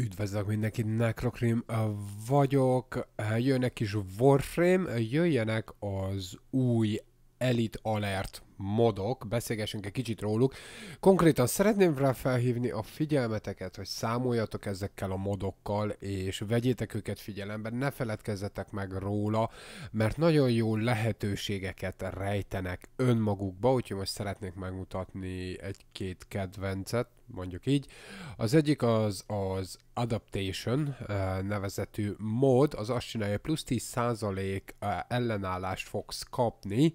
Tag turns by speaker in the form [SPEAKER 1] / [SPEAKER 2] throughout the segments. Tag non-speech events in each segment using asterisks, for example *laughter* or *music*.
[SPEAKER 1] Üdvözlök mindenkit, Necrocrim vagyok, jönnek is Warframe, jöjjenek az új Elite Alert modok, beszélgessünk egy kicsit róluk. Konkrétan szeretném rá felhívni a figyelmeteket, hogy számoljatok ezekkel a modokkal, és vegyétek őket figyelembe, ne feledkezzetek meg róla, mert nagyon jó lehetőségeket rejtenek önmagukba, úgyhogy most szeretnék megmutatni egy-két kedvencet, mondjuk így. Az egyik az az Adaptation eh, nevezetű mód, az azt csinálja, plusz 10% eh, ellenállást fogsz kapni,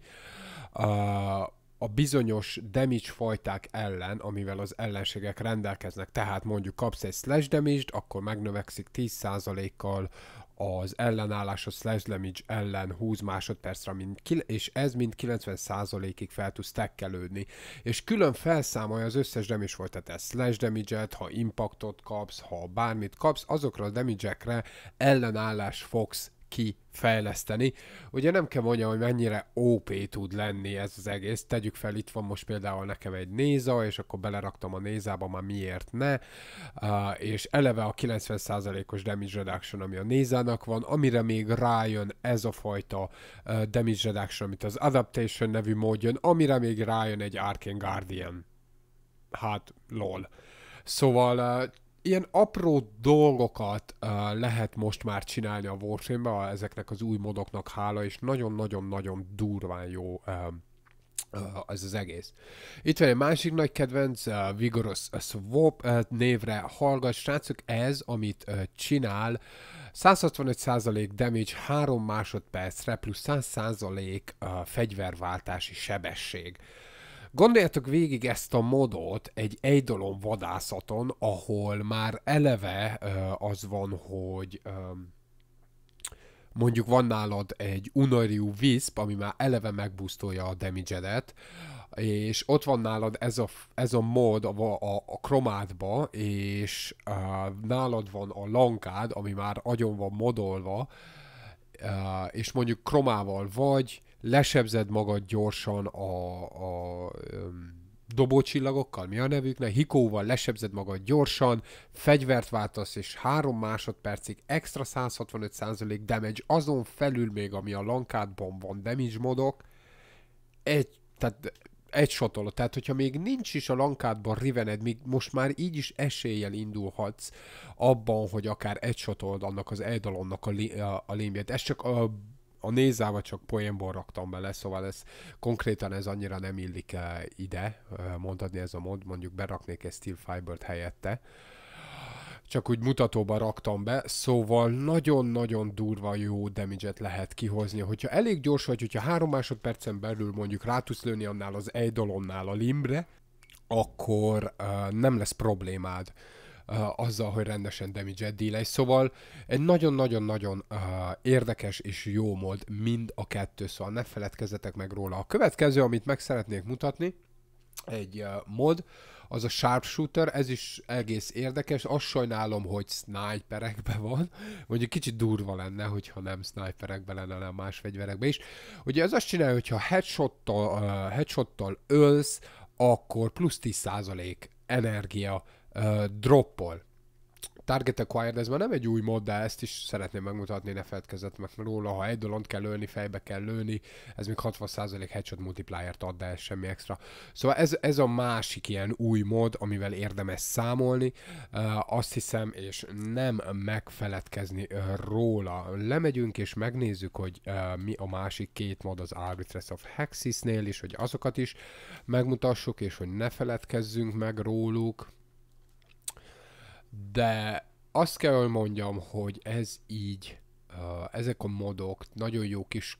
[SPEAKER 1] eh, a bizonyos damage fajták ellen, amivel az ellenségek rendelkeznek, tehát mondjuk kapsz egy slash damage akkor megnövekszik 10%-kal az ellenállás a slash damage ellen 20 másodpercre, mind és ez mind 90%-ig fel tud stackelődni. És külön felszámolja az összes damage volt, tehát slash damage ha impactot kapsz, ha bármit kapsz, azokra a damage ellenállás fogsz kifejleszteni. Ugye nem kell mondjam, hogy mennyire OP tud lenni ez az egész. Tegyük fel, itt van most például nekem egy néza, és akkor beleraktam a nézába, már miért ne. Uh, és eleve a 90%-os damage reduction, ami a nézának van, amire még rájön ez a fajta uh, damage reduction, amit az Adaptation nevű mód jön, amire még rájön egy Arcane Guardian. Hát, lol. Szóval uh, ilyen apró dolgokat uh, lehet most már csinálni a warframe ezeknek az új modoknak hála, és nagyon-nagyon-nagyon durván jó uh, uh, ez az egész. Itt van egy másik nagy kedvenc, uh, Vigorous Swap uh, névre hallgat, srácok, ez, amit uh, csinál, 165% damage 3 másodpercre, plusz 100% uh, fegyverváltási sebesség. Uh, Gondoljátok végig ezt a modot egy egydolom vadászaton, ahol már eleve az van, hogy mondjuk van nálad egy unariú Wisp, ami már eleve megbusztolja a damage és ott van nálad ez a, ez a mod a, a, a kromádba, és uh, nálad van a lankád, ami már agyon van modolva, uh, és mondjuk kromával vagy, lesebzed magad gyorsan a, a um, dobócsillagokkal, mi a nevük ne? hikóval lesebzed magad gyorsan, fegyvert váltasz, és három másodpercig extra 165% damage, azon felül még, ami a lankádban van damage modok, egy, tehát egy sotoló. Tehát, hogyha még nincs is a lankádban rivened, még most már így is eséllyel indulhatsz abban, hogy akár egy satold annak az eldalonnak a, lé, a, a lémjét. Ez csak a a nézával csak poénból raktam bele, szóval ez konkrétan ez annyira nem illik uh, ide, uh, mondhatni ez a mód, mondjuk beraknék egy Steel fiber helyette, csak úgy mutatóba raktam be, szóval nagyon-nagyon durva jó damage lehet kihozni. Hogyha elég gyors vagy, hogyha három másodpercen belül mondjuk rá tudsz lőni annál az egy dolonnál a limbre, akkor uh, nem lesz problémád. Eh, azzal, hogy rendesen damage deal Szóval egy nagyon-nagyon-nagyon uh, érdekes és jó mod mind a kettő, szóval ne feledkezzetek meg róla. A következő, amit meg szeretnék mutatni, egy uh, eh, mod, az a sharpshooter, ez is egész érdekes, azt sajnálom, hogy sniperekben van, mondjuk kicsit durva lenne, hogyha nem sniperekben lenne, hanem más fegyverekben is. Ugye ez azt csinálja, hogyha headshottal, uh, headshottal ölsz, akkor plusz 10% energia uh, droppol. Target Acquired, ez már nem egy új mod, de ezt is szeretném megmutatni, ne feledkezzet meg róla, ha egy dolont kell lőni, fejbe kell lőni, ez még 60% headshot multiplier-t ad, de ez semmi extra. Szóval ez, ez a másik ilyen új mod, amivel érdemes számolni, uh, azt hiszem, és nem megfeledkezni uh, róla. Lemegyünk és megnézzük, hogy uh, mi a másik két mod az Arbitress of Hexis-nél is, hogy azokat is megmutassuk, és hogy ne feledkezzünk meg róluk de azt kell, hogy mondjam, hogy ez így, ezek a modok nagyon jó kis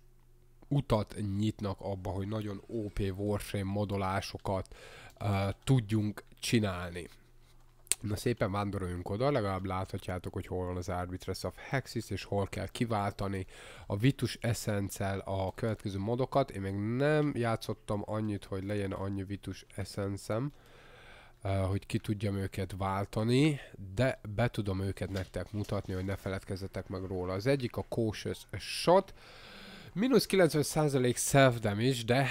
[SPEAKER 1] utat nyitnak abba, hogy nagyon OP Warframe modolásokat uh, tudjunk csinálni. Na szépen vándoroljunk oda, legalább láthatjátok, hogy hol van az Arbitress of Hexis, és hol kell kiváltani a Vitus essence a következő modokat. Én még nem játszottam annyit, hogy legyen annyi Vitus essence -em hogy ki tudjam őket váltani, de be tudom őket nektek mutatni, hogy ne feledkezzetek meg róla. Az egyik a Cautious Shot, Minusz 90% self damage, de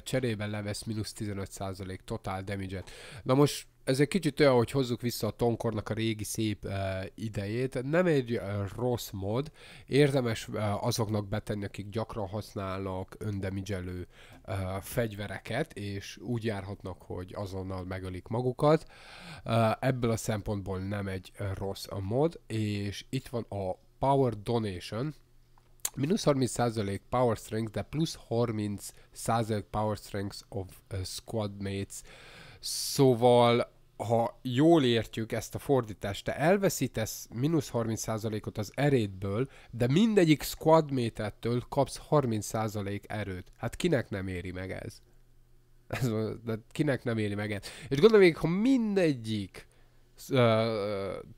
[SPEAKER 1] cserében levesz minusz 15% total damage-et. Na most ez egy kicsit olyan, hogy hozzuk vissza a Tonkornak a régi szép uh, idejét. Nem egy uh, rossz mod, érdemes uh, azoknak betenni, akik gyakran használnak öndemigyelő uh, fegyvereket, és úgy járhatnak, hogy azonnal megölik magukat. Uh, ebből a szempontból nem egy uh, rossz a mod, és itt van a Power Donation, Minusz 30% power strength, de plusz 30% power strength of uh, squad mates. Szóval ha jól értjük ezt a fordítást, te elveszítesz mínusz 30%-ot az erédből, de mindegyik squad métertől kapsz 30% erőt. Hát kinek nem éri meg ez? *laughs* ez de kinek nem éri meg ez? És gondolom, hogy ha mindegyik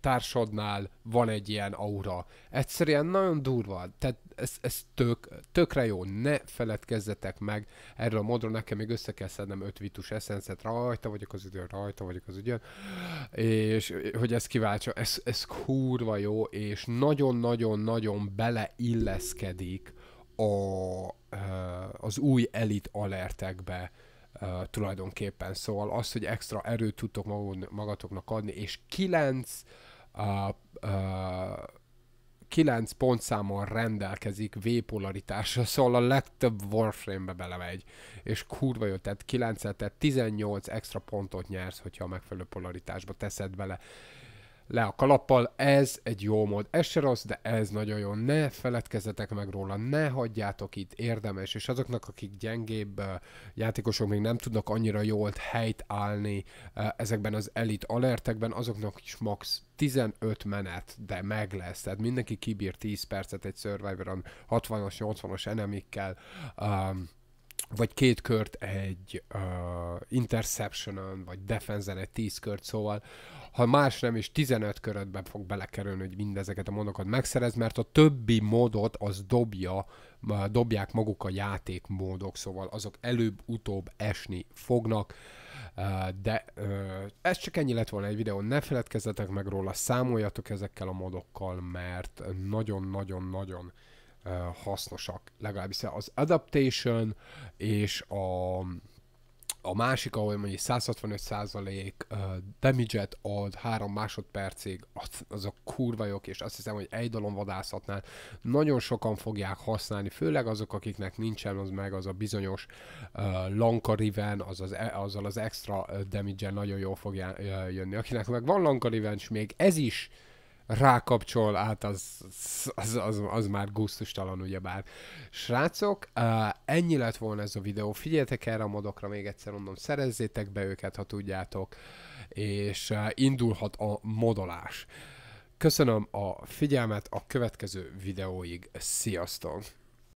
[SPEAKER 1] társadnál van egy ilyen aura. Egyszerűen nagyon durva, tehát ez, ez tök, tökre jó, ne feledkezzetek meg erről a módról, nekem még össze kell szednem öt vitus eszenszet. rajta vagyok az időn, rajta vagyok az időn, és hogy ez kiváltsa, ez, ez kurva jó, és nagyon-nagyon-nagyon beleilleszkedik a, az új elit alertekbe, Uh, tulajdonképpen. Szóval az, hogy extra erőt tudtok magatoknak adni, és 9 uh, uh, 9 pontszámon rendelkezik V-polaritásra, szóval a legtöbb Warframe-be belemegy. És kurva jó, tehát 9 tehát 18 extra pontot nyersz, hogyha a megfelelő polaritásba teszed bele. Uh, le a kalappal, ez egy jó mód, ez se rossz, de ez nagyon jó, ne feledkezzetek meg róla, ne hagyjátok itt, érdemes, és azoknak, akik gyengébb játékosok még nem tudnak annyira jól helyt állni ezekben az elit alertekben, azoknak is max 15 menet, de meg lesz, tehát mindenki kibír 10 percet egy Survivor-on, 60-as, 80-as enemikkel, um, vagy két kört egy uh, interceptionon, vagy defenzen egy 10 kört, szóval ha más nem is 15 körödben fog belekerülni, hogy mindezeket a modokat megszerez, mert a többi modot az dobja, dobják maguk a játékmódok, szóval azok előbb-utóbb esni fognak, uh, de uh, ez csak ennyi lett volna egy videó, ne feledkezzetek meg róla, számoljatok ezekkel a modokkal, mert nagyon-nagyon-nagyon hasznosak. Legalábbis az adaptation és a, a másik, ahol mondjuk 165% damage ad 3 másodpercig, az a kurva jók, és azt hiszem, hogy egy dolom vadászatnál nagyon sokan fogják használni, főleg azok, akiknek nincsen az meg az a bizonyos uh, lanka riven, az az, e, azzal az extra damage nagyon jól fog jönni. Akinek meg van lanka riven, és még ez is uh, rákapcsol, hát az, az, az, az már gusztustalan ugyebár. Srácok, ennyi lett volna ez a videó. Figyeljetek erre a modokra, még egyszer mondom, szerezzétek be őket, ha tudjátok, és indulhat a modolás. Köszönöm a figyelmet, a következő videóig sziasztok!